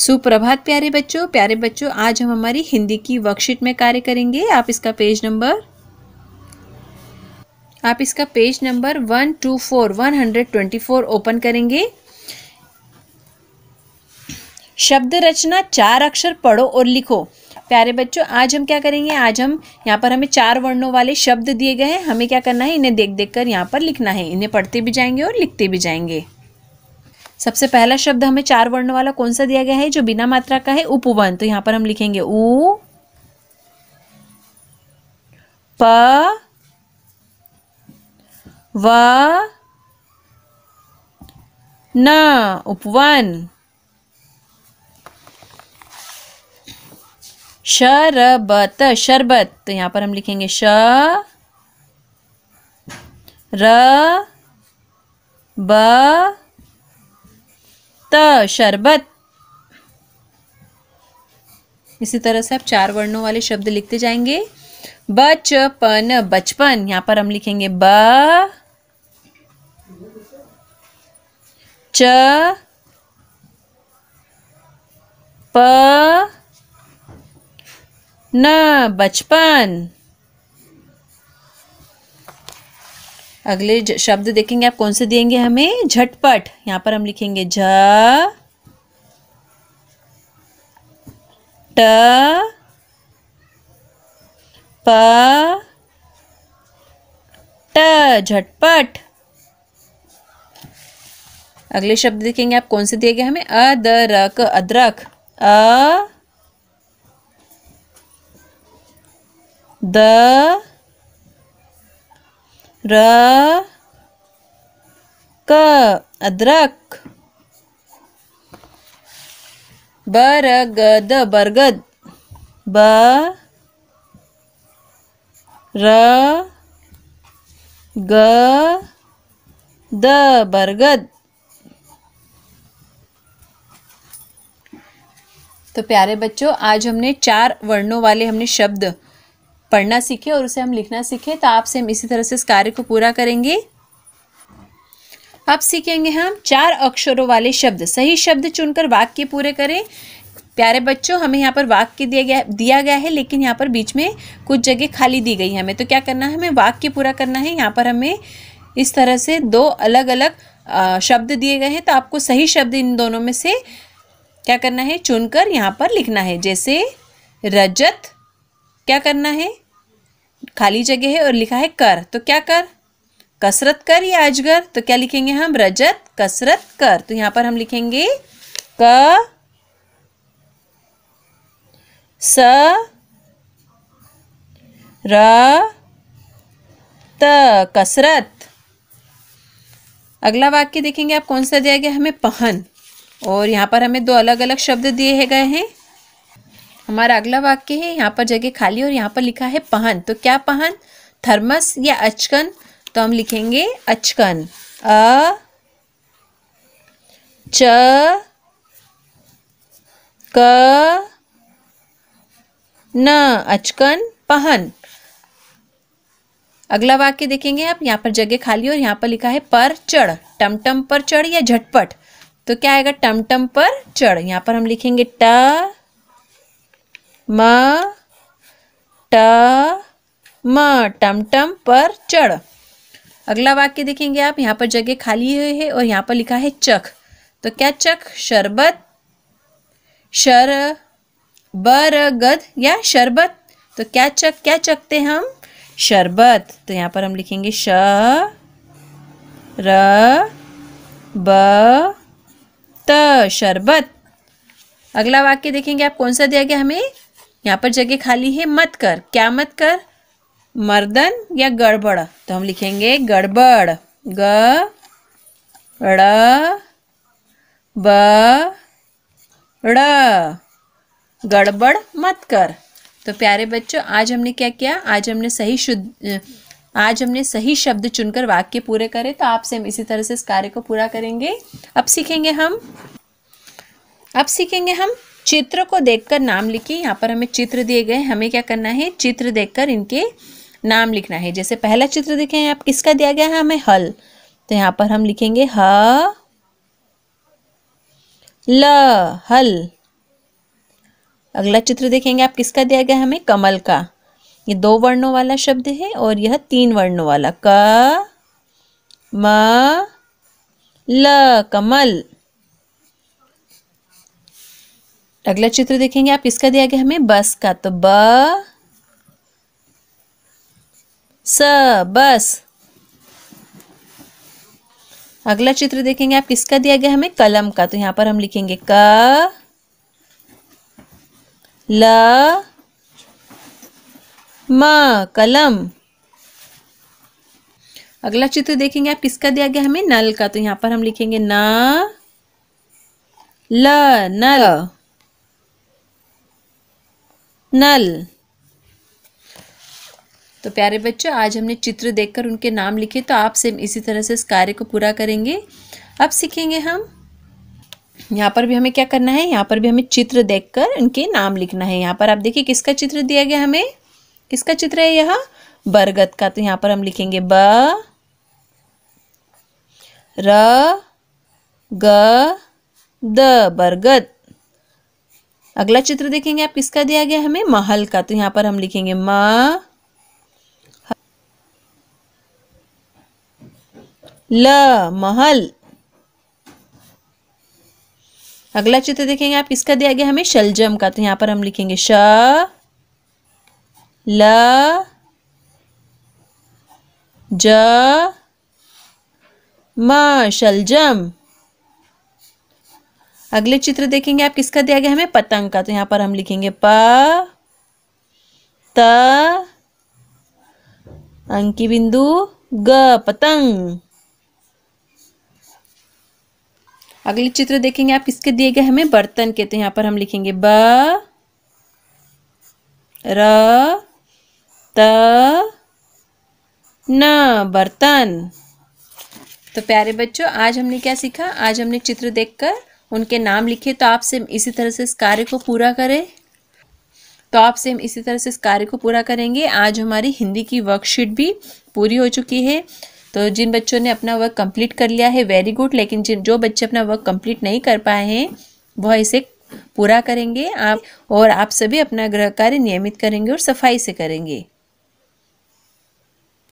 सुप्रभात प्यारे बच्चों प्यारे बच्चों आज हम हमारी हिंदी की वर्कशीट में कार्य करेंगे आप इसका पेज नंबर आप इसका page number one two four one hundred twenty four open करेंगे शब्द रचना चार अक्षर पढ़ो और लिखो प्यारे बच्चों आज हम क्या करेंगे आज हम यहाँ पर हमें चार वर्णों वाले शब्द दिए गए हैं हमें क्या करना है इन्हें देख देख कर यहाँ पर लिखना है इन्हें पढ़ते भी जाएंगे और लिखते भी जाएंगे सबसे पहला शब्द हमें चार वर्ण वाला कौन सा दिया गया है जो बिना मात्रा का है उपवन तो यहां पर हम लिखेंगे उ प व न उपवन शरबत शरबत तो यहां पर हम लिखेंगे श र ब त शरबत इसी तरह से आप चार वर्णों वाले शब्द लिखते जाएंगे बचपन बचपन यहां पर हम लिखेंगे ब च प न बचपन अगले शब्द देखेंगे आप कौन से देंगे हमें झटपट यहाँ पर हम लिखेंगे झ ट प ट झटपट अगले शब्द देखेंगे आप कौन से दिए गए हमें अदरक अदरक अ द र क अदरक बरगद बरगद ब र ग द बरगद तो प्यारे बच्चों आज हमने चार वर्णों वाले हमने शब्द पढ़ना सीखें और उसे हम लिखना सीखें तो आपसे हम इसी तरह से इस कार्य को पूरा करेंगे अब सीखेंगे हम चार अक्षरों वाले शब्द सही शब्द चुनकर वाक्य पूरे करें प्यारे बच्चों हमें यहाँ पर वाक्य दिया गया दिया गया है लेकिन यहाँ पर बीच में कुछ जगह खाली दी गई है हमें तो क्या करना है हमें वाक्य पूरा करना है यहाँ पर हमें इस तरह से दो अलग अलग शब्द दिए गए हैं तो आपको सही शब्द इन दोनों में से क्या करना है चुनकर यहाँ पर लिखना है जैसे रजत क्या करना है खाली जगह है और लिखा है कर तो क्या कर कसरत कर या अजगर तो क्या लिखेंगे हम रजत कसरत कर तो यहां पर हम लिखेंगे क स र त कसरत अगला वाक्य देखेंगे आप कौन सा दिया गया हमें पहन और यहां पर हमें दो अलग अलग शब्द दिए गए हैं हमारा अगला वाक्य है यहाँ पर जगह खाली और यहाँ पर लिखा है पहन तो क्या पहन थर्मस या अचकन तो हम लिखेंगे अचकन अ च क न अचकन पहन अगला वाक्य देखेंगे आप यहाँ पर जगह खाली और यहाँ पर लिखा है पर चढ़ टमटम पर चढ़ या झटपट तो क्या आएगा टमटम पर चढ़ यहाँ पर हम लिखेंगे ट म ट म टम टम पर चढ़ अगला वाक्य देखेंगे आप यहाँ पर जगह खाली हुई है और यहाँ पर लिखा है चख तो क्या चख शरबत शर गद या शरबत तो क्या चख क्या चखते हैं हम शरबत तो यहाँ पर हम लिखेंगे श र ब त शरबत अगला वाक्य देखेंगे आप कौन सा दिया गया हमें यहाँ पर जगह खाली है मत कर क्या मत कर मर्दन या गड़बड़ तो हम लिखेंगे गड़बड़ ग ड़ ब ड़ गड़बड़ मत कर तो प्यारे बच्चों आज हमने क्या किया आज हमने सही शुद्ध आज हमने सही शब्द चुनकर वाक्य पूरे करे तो आपसे हम इसी तरह से इस कार्य को पूरा करेंगे अब सीखेंगे हम अब सीखेंगे हम चित्र को देखकर नाम लिखिए यहाँ पर हमें चित्र दिए गए हमें क्या करना है चित्र देखकर इनके नाम लिखना है जैसे पहला चित्र देखें आप किसका दिया गया है हमें हल तो यहाँ पर हम लिखेंगे ह ल हल अगला चित्र देखेंगे आप किसका दिया गया हमें कमल का ये दो वर्णों वाला शब्द है और यह तीन वर्णों वाला क म ल कमल अगला चित्र देखेंगे आप किसका दिया गया हमें बस का तो ब स बस अगला चित्र देखेंगे आप किसका दिया गया हमें कलम का तो यहां पर हम लिखेंगे क ल म कलम अगला चित्र देखेंगे आप किसका दिया गया हमें नल का तो यहां पर हम लिखेंगे न ल नल नल तो प्यारे बच्चों आज हमने चित्र देखकर उनके नाम लिखे तो आप सेम इसी तरह से इस कार्य को पूरा करेंगे अब सीखेंगे हम यहाँ पर भी हमें क्या करना है यहाँ पर भी हमें चित्र देखकर उनके नाम लिखना है यहाँ पर आप देखिए किसका चित्र दिया गया हमें किसका चित्र है यह बरगद का तो यहाँ पर हम लिखेंगे ब र ग द बरगद अगला चित्र देखेंगे आप किसका दिया गया हमें महल का तो यहाँ पर हम लिखेंगे म ल महल अगला चित्र देखेंगे आप किसका दिया गया हमें शलजम का तो यहाँ पर हम लिखेंगे श ल ज म शलजम अगले चित्र देखेंगे आप किसका दिया गया हमें पतंग का तो यहाँ पर हम लिखेंगे प त अंकी बिंदु ग पतंग अगले चित्र देखेंगे आप किसके दिए गए हमें बर्तन के तो यहाँ पर हम लिखेंगे ब र त न बर्तन तो प्यारे बच्चों आज हमने क्या सीखा आज हमने चित्र देखकर उनके नाम लिखे तो आप सेम इसी तरह से इस कार्य को पूरा करें तो आप सेम इसी तरह से इस कार्य को पूरा करेंगे आज हमारी हिंदी की वर्कशीट भी पूरी हो चुकी है तो जिन बच्चों ने अपना वर्क कंप्लीट कर लिया है वेरी गुड लेकिन जिन जो बच्चे अपना वर्क कंप्लीट नहीं कर पाए हैं वह इसे पूरा करेंगे आप और आप सभी अपना गृह कार्य नियमित करेंगे और सफाई से करेंगे